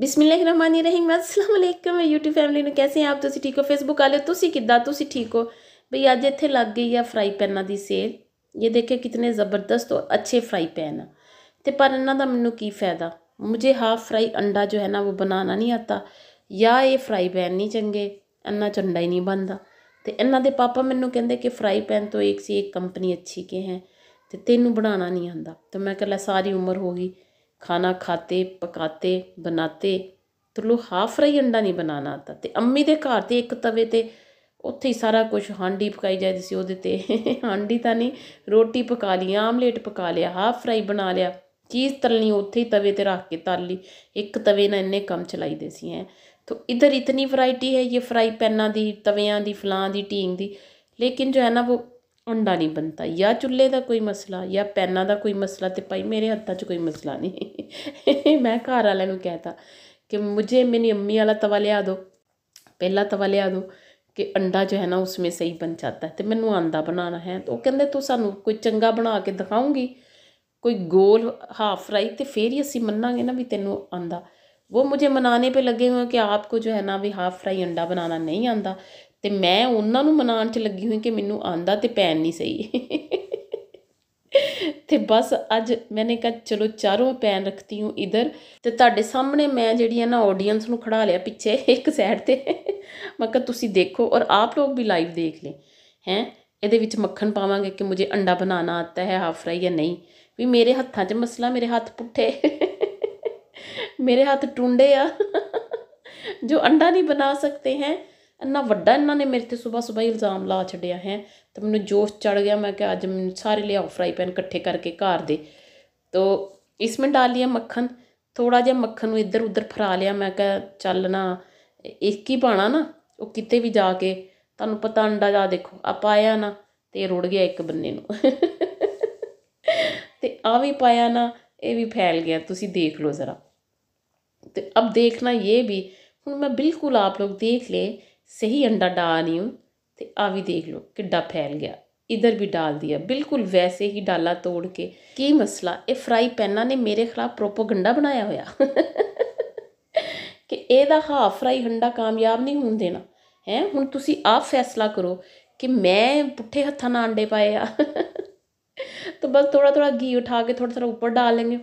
ਬਿਸਮਿਲ੍ਲਾਹਿਰਰahmanirrahim ਅਸਲਾਮ ਅਲੈਕਮ YouTube family ਨੂੰ ਕੈਸੇ ਆਪ ਤੁਸੀਂ ਠੀਕ ਹੋ Facebook ਵਾਲੇ ਤੁਸੀਂ ਕਿੱਦਾਂ ਤੁਸੀਂ ਠੀਕ ਹੋ ਭਈ ਅੱਜ ਇੱਥੇ ਲੱਗ ਗਈ ਆ ਫਰਾਈ ਪੈਨਾਂ ਦੀ ਸੇਲ ਇਹ ਦੇਖੇ ਕਿਤਨੇ ਜ਼ਬਰਦਸਤ ਔਰ ਅੱਛੇ ਫਰਾਈ ਪੈਨ ਆ ਤੇ ਪਰ ਇਹਨਾਂ ਦਾ ਮੈਨੂੰ ਕੀ ਫਾਇਦਾ ਮੈਨੂੰ ਹਾਫ ਫਰਾਈ ਅੰਡਾ ਜੋ ਹੈ ਨਾ ਉਹ ਬਣਾਉਣਾ ਨਹੀਂ ਆਤਾ ਜਾਂ ਇਹ ਫਰਾਈ ਪੈਨ ਨਹੀਂ ਚੰਗੇ ਇੰਨਾ ਚੰਡਾ ਹੀ ਨਹੀਂ ਬਣਦਾ ਤੇ ਇਹਨਾਂ ਦੇ ਪਾਪਾ ਮੈਨੂੰ ਕਹਿੰਦੇ ਕਿ ਫਰਾਈ ਪੈਨ ਤੋਂ ਇੱਕ ਸੀ ਇੱਕ ਕੰਪਨੀ ਅੱਛੀ ਕੇ ਹੈ ਤੇ ਤੈਨੂੰ ਬਣਾਉਣਾ ਨਹੀਂ ਆਂਦਾ ਤੇ ਮੈਂ ਕਹਿੰਦਾ ਸਾਰੀ ਉਮਰ ਹੋ ਗਈ ਖਾਣਾ ਖਾਤੇ ਪਕਾਤੇ ਬਣਾਤੇ तो ਹਾਫ ਰਾਈ ਅੰਡਾ ਨਹੀਂ ਬਣਾਣਾ ਤਾਂ ਤੇ ਅੰਮੀ ਦੇ ਘਰ ਤੇ ਇੱਕ ਤਵੇ ਤੇ ਉੱਥੇ ਹੀ ਸਾਰਾ ਕੁਝ ਹਾਂਡੀ ਪਕਾਈ ਜਾਂਦੀ ਸੀ ਉਹਦੇ ਤੇ ਹਾਂਡੀ ਤਾਂ ਨਹੀਂ ਰੋਟੀ ਪਕਾ ਲਈ ਆਮਲੇਟ ਪਕਾ ਲਿਆ ਹਾਫ ਫਰਾਈ ਬਣਾ ਲਿਆ ਚੀਜ਼ ਤਲਣੀ ਉੱਥੇ ਹੀ ਤਵੇ ਤੇ ਰੱਖ ਕੇ ਤਲ ਲਈ ਇੱਕ ਤਵੇ ਨਾਲ ਇੰਨੇ ਕੰਮ ਚਲਾਈਦੇ ਸੀ ਐ तो ਇਧਰ ਇਤਨੀ ਵੈਰਾਈਟੀ ਹੈ ਇਹ ਫਰਾਈ ਪੈਨਾਂ ਦੀ ਤਵਿਆਂ ਦੀ ਫਲਾਂ ਦੀ टींग ਦੀ ਲੇਕਿਨ ਜੋ ਹੈ ਨਾ ਉਹ ਅੰਡਾ ਨਹੀਂ ਬਣਦਾ ਜਾਂ ਚੁੱਲ੍ਹੇ ਦਾ ਕੋਈ ਮਸਲਾ ਜਾਂ ਪੈਨਾਂ ਦਾ ਕੋਈ ਮਸਲਾ ਤੇ ਭਾਈ ਮੇਰੇ ਹੱਥਾਂ 'ਚ ਕੋਈ ਮਸਲਾ ਨਹੀਂ ਮੈਂ ਘਰ ਵਾਲਿਆਂ ਨੂੰ ਕਹਿਤਾ ਕਿ ਮੁਝੇ ਮੇਰੀ ਅੰਮੀ ਵਾਲਾ ਤਵਾ ਲਿਆ ਦਿਓ ਪਹਿਲਾ ਤਵਾ ਲਿਆ ਦਿਓ ਕਿ ਅੰਡਾ ਜੋ ਹੈ ਨਾ ਉਸਮੇ ਸਹੀ ਬਣ ਜਾਂਦਾ ਤੇ ਮੈਨੂੰ ਆਂਦਾ ਬਣਾਉਣਾ ਹੈ ਉਹ ਕਹਿੰਦੇ ਤੂੰ ਸਾਨੂੰ ਕੋਈ ਚੰਗਾ ਬਣਾ ਕੇ ਦਿਖਾਉਂਗੀ ਕੋਈ ਗੋਲ ਹਾਫ ਫਰਾਈ ਤੇ ਫੇਰ ਹੀ ਅਸੀਂ ਮੰਨਾਂਗੇ ਨਾ ਵੀ ਤੈਨੂੰ ਆਂਦਾ ਉਹ ਮੁਝੇ ਮਨਾਣੇ पे ਲੱਗੇ हुए ਕਿ ਆਪਕੋ ਜੋ ਹੈ ਨਾ ਵੀ ਹਾਫ ਫਰਾਈ ਅੰਡਾ ਬਣਾਉਣਾ ਨਹੀਂ ਆਂਦਾ ਤੇ ਮੈਂ ਉਹਨਾਂ ਨੂੰ ਮਨਾਉਣ 'ਚ ਲੱਗੀ ਹੋਈ ਕਿ ਮੈਨੂੰ ਆਂਦਾ ਤੇ ਪੈਣ ਨਹੀਂ ਸਹੀ ਤੇ ਬਸ ਅੱਜ ਮੈਨੇ ਕਿਹਾ ਚਲੋ ਚਾਰੋਂ ਪੈਨ ਰੱਖਤੀ ਹੂੰ ਇਧਰ ਤੇ ਤੁਹਾਡੇ ਸਾਹਮਣੇ ਮੈਂ ਜਿਹੜੀ ਹੈ ਨਾ ਆਡੀਅנס ਨੂੰ ਖੜਾ ਲਿਆ ਪਿੱਛੇ ਇੱਕ ਸਾਈਡ ਤੇ ਮੈਂ ਕਿਹਾ ਤੁਸੀਂ ਦੇਖੋ ਔਰ ਆਪ ਲੋਗ ਵੀ ਲਾਈਵ ਦੇਖ ਲੈ ਹੈ ਇਹਦੇ ਵਿੱਚ ਮੱਖਣ ਪਾਵਾਂਗੇ ਕਿ ਮੁਝੇ ਅੰਡਾ ਬਣਾਉਣਾ ਆਤਾ ਹੈ ਹਾਫ ਫਰਾਈ ਜਾਂ ਨਹੀਂ ਵੀ ਮੇਰੇ ਹੱਥਾਂ 'ਚ ਮਸਲਾ ਮੇਰੇ ਹੱਥ ਪੁੱਠੇ ਮੇਰੇ ਹੱਥ ਟੁੰਡੇ ਆ ਜੋ ਅੰਡਾ ਨਹੀਂ ਬਣਾ ਸਕਤੇ ਹੈ ਇੰਨਾ ਵੱਡਾ ਇਹਨਾਂ ਨੇ ਮੇਰੇ ਤੇ ਸਵੇਰ ਸਵੇਰ ਇਲਜ਼ਾਮ ਲਾ ਛੱਡਿਆ ਹੈ ਤੇ ਮੈਨੂੰ ਜੋਸ਼ ਚੜ ਗਿਆ ਮੈਂ ਕਿ ਅੱਜ ਮੈਨੂੰ ਸਾਰੇ ਲਿਆਓ ਫਰਾਈ ਪੈਨ ਇਕੱਠੇ ਕਰਕੇ ਘਰ ਦੇ ਤੋ इसमें ਡਾਲ ਲਿਆ ਮੱਖਣ ਥੋੜਾ ਜਿਹਾ ਮੱਖਣ ਨੂੰ ਇੱਧਰ ਉੱਧਰ ਫਰਾ ਲਿਆ ਮੈਂ ਕਿਹਾ ਚੱਲਣਾ ਇੱਕ ਹੀ ਪਾਣਾ ਨਾ ਉਹ ਕਿਤੇ ਵੀ ਜਾ ਕੇ ਤੁਹਾਨੂੰ ਪਤਾ ਅੰਡਾ ਜਾ ਦੇਖੋ ਆ ਪਾਇਆ ਨਾ ਤੇ ਰੁੜ ਗਿਆ ਇੱਕ ਬੰਨੇ ਨੂੰ ਤੇ ਆ ਵੀ ਪਾਇਆ ਨਾ ਇਹ ਵੀ ਫੈਲ ਗਿਆ ਤੁਸੀਂ ਦੇਖ ਲਓ ਜ਼ਰਾ ਤੇ ਅਬ ਦੇਖਣਾ ਇਹ ਵੀ ਹੁਣ ਮੈਂ ਬਿਲਕੁਲ ਆਪ ਲੋਕ ਦੇਖ ਲੇ ਸਹੀ ਅੰਡਾ डाला रही हूँ तो आ भी देख लो किड्डा फैल गया इधर भी डाल दिया बिल्कुल वैसे ही डाला तोड़ ਕੀ ਮਸਲਾ ਇਹ ਫਰਾਈ ਪੈਨਾਂ ਨੇ ਮੇਰੇ ਖਿਲਾਫ ਪ੍ਰੋਪਾਗੈਂਡਾ ਬਣਾਇਆ ਹੋਇਆ ਕਿ ਇਹਦਾ ਹਾਫ ਫਰਾਈ ਹੰਡਾ ਕਾਮਯਾਬ ਨਹੀਂ ਹੋਣ ਦੇਣਾ ਹੈ ਹੁਣ ਤੁਸੀਂ ਆਪ ਫੈਸਲਾ ਕਰੋ ਕਿ ਮੈਂ ਪੁੱਠੇ ਹੱਥਾਂ ਨਾਲ ਅੰਡੇ ਪਾਏ ਆ ਤਾਂ ਬਸ ਥੋੜਾ ਥੋੜਾ ਘੀ ਉਠਾ ਕੇ ਥੋੜਾ ਥੋੜਾ ਉੱਪਰ ਡਾਲ ਲੈਂਗੇ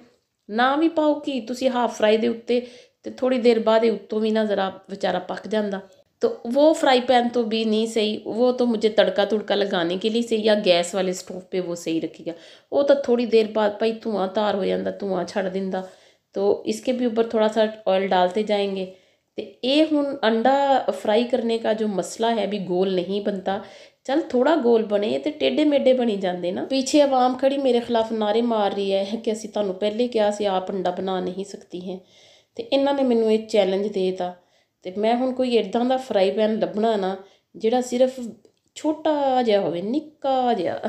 ਨਾ ਵੀ ਪਾਓ ਕਿ ਤੁਸੀਂ ਹਾਫ ਫਰਾਈ ਦੇ ਉੱਤੇ ਤੇ ਥੋੜੀ ਦੇਰ ਬਾਅਦ ਇਹ ਉੱਤੋਂ ਵੀ ਨਾ ਜ਼ਰਾ ਵਿਚਾਰਾ ਪੱਕ ਜਾਂਦਾ तो वो फ्राई पैन तो भी नहीं सही वो तो मुझे तड़का तुड़का लगाने के लिए सही या गैस वाले स्टोव पे वो सही रखी गया वो तो थोड़ी देर बाद भाई धुआँ तार हो जाता धुआँ छड़ दिता तो इसके भी ऊपर थोड़ा सा ऑयल डालते जाएंगे तो ये हूँ अंडा फ्राई करने का जो मसला है भी गोल नहीं बनता चल थोड़ा गोल बने तो टेढ़े मेढ़े ਬਣੀ जाते ना पीछे ਆਵਾਮ ਖੜੀ ਮੇਰੇ ਖਿਲਾਫ ਨਾਰੇ ਮਾਰ ਰਹੀ ਹੈ ਕਿ ਅਸੀਂ ਤੁਹਾਨੂੰ ਪਹਿਲੇ ਕਿਹਾ ਸੀ ਆਪ ਅੰਡਾ ਬਣਾ ਨਹੀਂ ਸਕਤੀ ਹੈ ਤੇ ਇਹਨਾਂ ਨੇ ਮੈਨੂੰ ਇਹ ਚੈਲੰਜ ਦੇਤਾ ਤੇ ਮੈਂ ਹੁਣ ਕੋਈ ਇਦਾਂ ਦਾ ਫਰਾਈ ਪੈਨ ਲੱਭਣਾ ਨਾ ਜਿਹੜਾ ਸਿਰਫ ਛੋਟਾ ਜਿਹਾ ਹੋਵੇ ਨਿੱਕਾ ਜਿਹਾ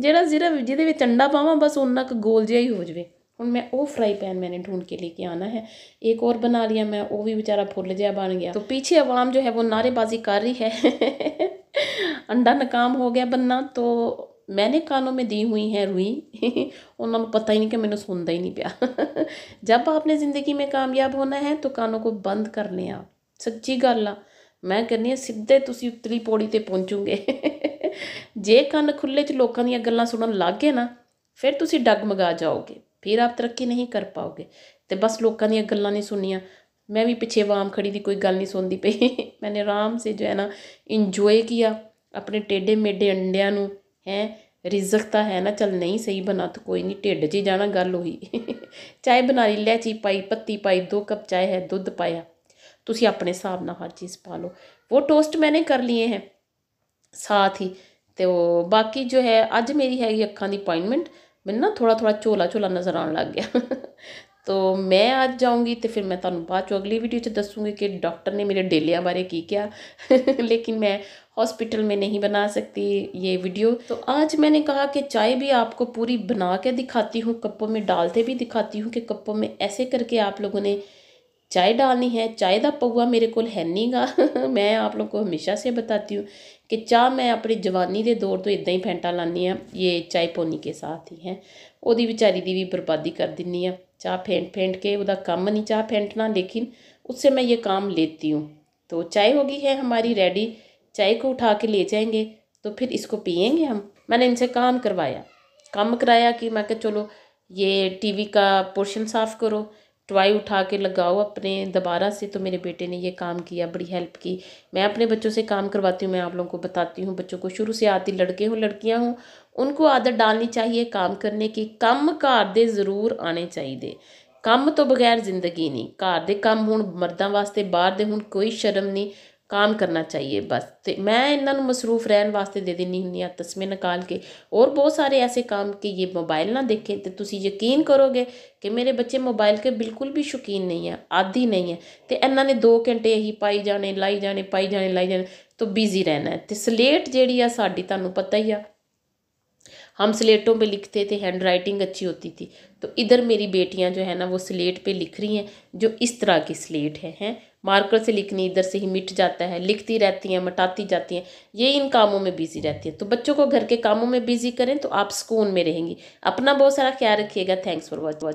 ਜਿਹੜਾ ਜਿਹੜਾ ਜਿਹਦੇ ਵਿੱਚ ਅੰਡਾ ਪਾਵਾਂ ਬਸ ਉਹਨਾਂ ਕ ਗੋਲ ਜਿਹਾ ਹੀ ਹੋ ਜਵੇ ਹੁਣ ਮੈਂ ਉਹ ਫਰਾਈ ਪੈਨ ਮੈਨੇ ਢੂੰਡ ਕੇ ਲੈ ਕੇ ਆਣਾ ਹੈ ਇੱਕ ਹੋਰ ਬਣਾ ਲਿਆ ਮੈਂ ਉਹ ਵੀ ਵਿਚਾਰਾ ਫੁੱਲ ਜਿਹਾ ਬਣ ਗਿਆ ਤਾਂ ਪਿੱਛੇ ਆਵਾਮ ਜੋ ਹੈ ਉਹ ਨਾਰੇਬਾਜ਼ੀ ਕਰ ਰਹੀ ਹੈ ਅੰਡਾ ਨਕਾਮ ਹੋ ਗਿਆ ਬੰਨਾ ਤੋਂ ਮੈਨੇ ਕਾਨੋ ਮੇ ਦੀ ਹੋਈ ਹੈ ਰੂਈ ਉਹਨਾਂ ਨੂੰ ਪਤਾ ਹੀ ਨਹੀਂ ਕਿ ਮੈਨੂੰ ਸੁਣਦਾ ਹੀ ਨਹੀਂ ਪਿਆ ਜਦ ਆਪਨੇ ਜ਼ਿੰਦਗੀ ਮੇਂ ਕਾਮਯਾਬ ਹੋਣਾ ਹੈ ਤਾਂ ਕਾਨੋਂ ਕੋ ਬੰਦ ਕਰਨੇ ਆ ਸੱਚੀ ਗੱਲ ਆ ਮੈਂ ਕਹਿੰਦੀ ਆ ਸਿੱਧੇ ਤੁਸੀਂ ਉਤਲੀ ਪੌੜੀ ਤੇ ਪਹੁੰਚੋਗੇ ਜੇ ਕੰਨ ਖੁੱਲੇ ਚ ਲੋਕਾਂ ਦੀਆਂ ਗੱਲਾਂ ਸੁਣਨ ਲੱਗ ਗਏ ਨਾ ਫਿਰ ਤੁਸੀਂ ਡੱਗ ਮਗਾ ਜਾਓਗੇ ਫਿਰ ਆਪ ਤਰੱਕੀ ਨਹੀਂ ਕਰ ਪਾਓਗੇ ਤੇ ਬਸ ਲੋਕਾਂ ਦੀਆਂ ਗੱਲਾਂ ਨਹੀਂ ਸੁਣੀਆਂ ਵੀ ਪਿੱਛੇ पीछे ਖੜੀ ਦੀ ਕੋਈ ਗੱਲ ਨਹੀਂ ਸੁਣਦੀ ਪਈ ਮੈਨੇ ਆਰਾਮ ਸੇ ਜੋ ਹੈ ਨਾ ਇੰਜੋਏ ਕੀਤਾ ਆਪਣੇ ਟੇਡੇ ਮੇਡੇ ਅੰਡਿਆਂ ਨੂੰ ਹੈ ਰਿਜ਼ਕ ਤਾਂ ਹੈ ਨਾ ਚਲ ਨਹੀਂ ਸਹੀ ਬਣਾ ਤਾਂ ਕੋਈ ਨਹੀਂ ਢਿੱਡ 'ਚ ਹੀ ਜਾਣਾ ਗੱਲ ਹੋਈ ਚਾਹ ਬਣਾ ਲਈ ਚੀ ਪਾਈ ਪੱਤੀ ਪਾਈ ਦੋ ਕੱਪ ਚਾਹ ਹੈ ਦੁੱਧ ਪਾਇਆ ਤੁਸੀਂ ਆਪਣੇ ਹਿਸਾਬ ਨਾਲ ਹਰ ਚੀਜ਼ ਪਾ ਲਓ ਉਹ ਟੋਸਟ ਮੈਨੇ ਕਰ कर ਹੈ ਸਾਥ ਹੀ ਤੇ ਉਹ ਬਾਕੀ ਜੋ ਹੈ ਅੱਜ ਮੇਰੀ ਹੈਗੀ ਅੱਖਾਂ ਦੀ ਅਪਾਇੰਟਮੈਂਟ ਮੈਨੂੰ ਨਾ ਥੋੜਾ ਥੋੜਾ ਝੋਲਾ ਝੋਲਾ ਨਜ਼ਰ ਆਉਣ ਲੱਗ ਗਿਆ तो मैं आज जाऊंगी तो फिर मैं थोड़ा बाद चो अगली वीडियो दसूँगी कि डॉक्टर ने मेरे डेलिया बारे की क्या लेकिन मैं हॉस्पिटल में नहीं बना सकती ये वीडियो तो आज मैंने कहा कि चाय भी आपको पूरी बना के दिखाती हूँ कप्पों में डालते भी दिखाती हूँ कि कप्पों में ऐसे करके आप लोगों ने चाय डालनी है चाय का पौआ मेरे को है नहीं गा मैं आप लोगों को हमेशा से बताती हूँ कि चाह मैं अपनी जवानी के दौर तो इदा ही फेंटा लानी हाँ ये चाय पौनी के साथ ही है वो बेचारी की भी बर्बादी कर दिनी हूँ चाह फेंट फेंट के उदा कम नहीं चाह फेंटना लेकिन उससे मैं ये काम लेती हूँ तो चाय होगी है हमारी रेडी चाय को उठा के ले जाएंगे तो फिर इसको पियेंगे हम मैंने इनसे काम करवाया काम कराया कि मैं कह चलो ये टीवी का पोर्शन साफ़ करो टवाई उठा के लगाओ अपने दोबारा से तो मेरे बेटे ने ये काम किया बड़ी हेल्प की मैं अपने बच्चों से काम करवाती हूँ मैं आप लोगों को बताती हूँ बच्चों को शुरू से आती लड़के हों लड़कियाँ हों उनको आदत डालनी चाहिए काम करने की कम घर दे जरूर आने चाहिए कम तो बगैर जिंदगी नहीं घर के कम हूँ मर्दा वास्ते बहर दे हूँ कोई शर्म नहीं ਕੰਮ ਕਰਨਾ ਚਾਹੀਏ ਬਸ ਤੇ ਮੈਂ ਇਹਨਾਂ ਨੂੰ ਮਸਰੂਫ ਰਹਿਣ ਵਾਸਤੇ ਦੇ ਦਿੰਨੀ ਹੁੰਨੀ ਆ ਤਸਮੇ ਨਕਾਲ ਕੇ ਔਰ ਬਹੁਤ ਸਾਰੇ ਐਸੇ ਕੰਮ ਕਿ ਇਹ ਮੋਬਾਈਲ ਨਾ ਦੇਖੇ ਤੇ ਤੁਸੀਂ ਯਕੀਨ ਕਰੋਗੇ ਕਿ ਮੇਰੇ ਬੱਚੇ ਮੋਬਾਈਲ ਕੇ ਬਿਲਕੁਲ ਵੀ ਸ਼ੁਕੀਨ ਨਹੀਂ ਆ ਆਦੀ ਨਹੀਂ ਆ ਤੇ ਇਹਨਾਂ ਨੇ 2 ਘੰਟੇ ਇਹੀ ਪਾਈ ਜਾਣੇ ਲਾਈ ਜਾਣੇ ਪਾਈ ਜਾਣੇ ਲਾਈ ਜਾਣੇ ਤੋ ਬਿਜ਼ੀ ਰਹਿਣਾ ਤੇ ਸਲੇਟ ਜਿਹੜੀ ਆ ਸਾਡੀ ਤੁਹਾਨੂੰ ਪਤਾ ਹੀ ਆ हम स्लेटों पे लिखते थे हैंड राइटिंग अच्छी होती थी तो इधर मेरी बेटियां जो है ना वो स्लेट पे लिख रही हैं जो इस तरह की स्लेट है हैं मार्कर से लिखनी इधर से ही मिट जाता है लिखती रहती हैं मटाती जाती हैं ये इन कामों में बिजी रहती हैं तो बच्चों को घर के कामों में बिजी करें तो आप सुकून में रहेंगी अपना बहुत सारा ख्याल रखिएगा थैंक्स फॉर वॉच